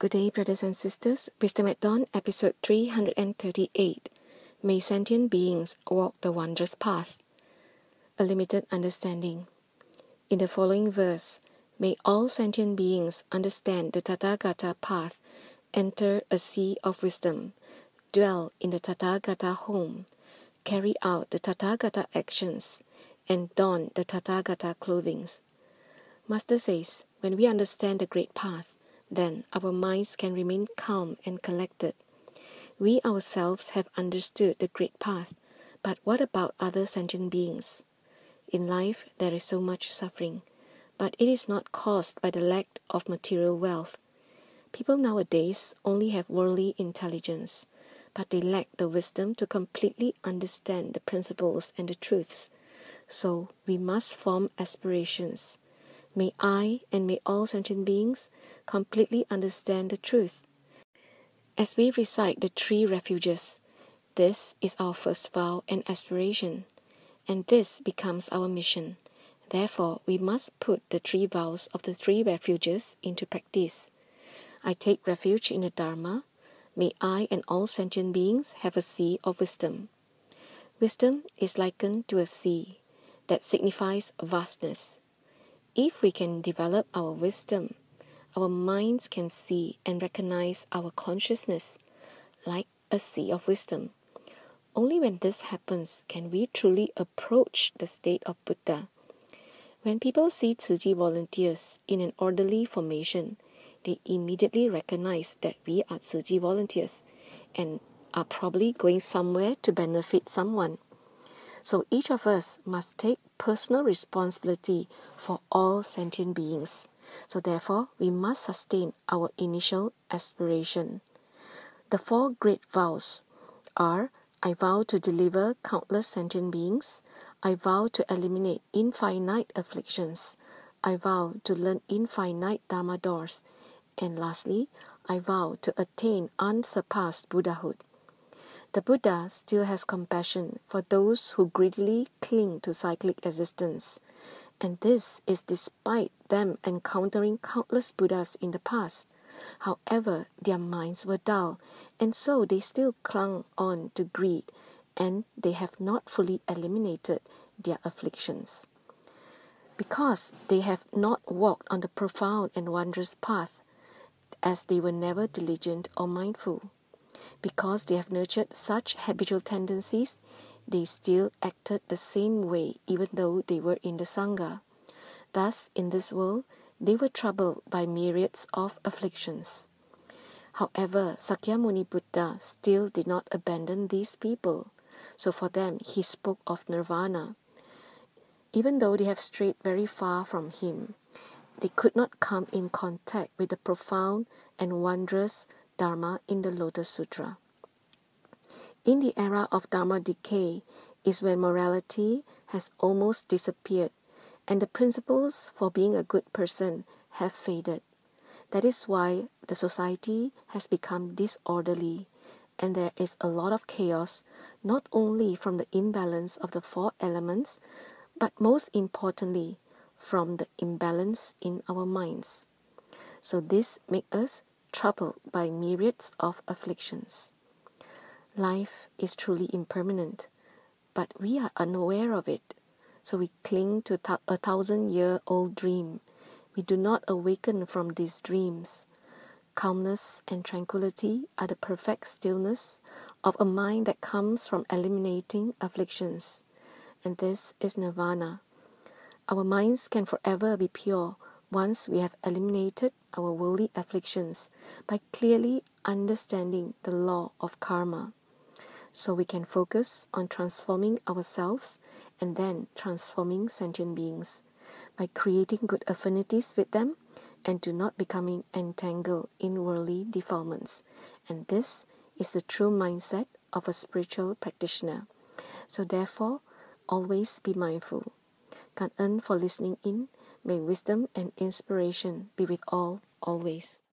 Good day, brothers and sisters. Wisdom at Dawn, episode 338. May sentient beings walk the wondrous path. A limited understanding. In the following verse, may all sentient beings understand the Tathagata path, enter a sea of wisdom, dwell in the Tathagata home, carry out the Tathagata actions, and don the Tathagata clothings. Master says, when we understand the great path, then our minds can remain calm and collected. We ourselves have understood the great path, but what about other sentient beings? In life, there is so much suffering, but it is not caused by the lack of material wealth. People nowadays only have worldly intelligence, but they lack the wisdom to completely understand the principles and the truths. So we must form aspirations. May I and may all sentient beings completely understand the truth. As we recite the three refuges, this is our first vow and aspiration, and this becomes our mission. Therefore, we must put the three vows of the three refuges into practice. I take refuge in the Dharma. May I and all sentient beings have a sea of wisdom. Wisdom is likened to a sea that signifies vastness if we can develop our wisdom, our minds can see and recognize our consciousness like a sea of wisdom. Only when this happens can we truly approach the state of Buddha. When people see Tsuji volunteers in an orderly formation, they immediately recognize that we are Tsuji volunteers and are probably going somewhere to benefit someone. So each of us must take personal responsibility for all sentient beings. So therefore, we must sustain our initial aspiration. The four great vows are I vow to deliver countless sentient beings. I vow to eliminate infinite afflictions. I vow to learn infinite Dharma doors. And lastly, I vow to attain unsurpassed Buddhahood the Buddha still has compassion for those who greedily cling to cyclic existence, and this is despite them encountering countless Buddhas in the past. However, their minds were dull, and so they still clung on to greed, and they have not fully eliminated their afflictions. Because they have not walked on the profound and wondrous path, as they were never diligent or mindful because they have nurtured such habitual tendencies, they still acted the same way even though they were in the Sangha. Thus, in this world, they were troubled by myriads of afflictions. However, Sakyamuni Buddha still did not abandon these people, so for them he spoke of nirvana. Even though they have strayed very far from him, they could not come in contact with the profound and wondrous Dharma in the Lotus Sutra. In the era of Dharma decay is when morality has almost disappeared and the principles for being a good person have faded. That is why the society has become disorderly and there is a lot of chaos, not only from the imbalance of the four elements, but most importantly, from the imbalance in our minds. So, this makes us troubled by myriads of afflictions. Life is truly impermanent, but we are unaware of it. So we cling to a thousand year old dream. We do not awaken from these dreams. Calmness and tranquility are the perfect stillness of a mind that comes from eliminating afflictions. And this is nirvana. Our minds can forever be pure once we have eliminated our worldly afflictions by clearly understanding the law of karma. So we can focus on transforming ourselves and then transforming sentient beings by creating good affinities with them and to not becoming entangled in worldly defilements. And this is the true mindset of a spiritual practitioner. So therefore, always be mindful. can earn for listening in May wisdom and inspiration be with all always.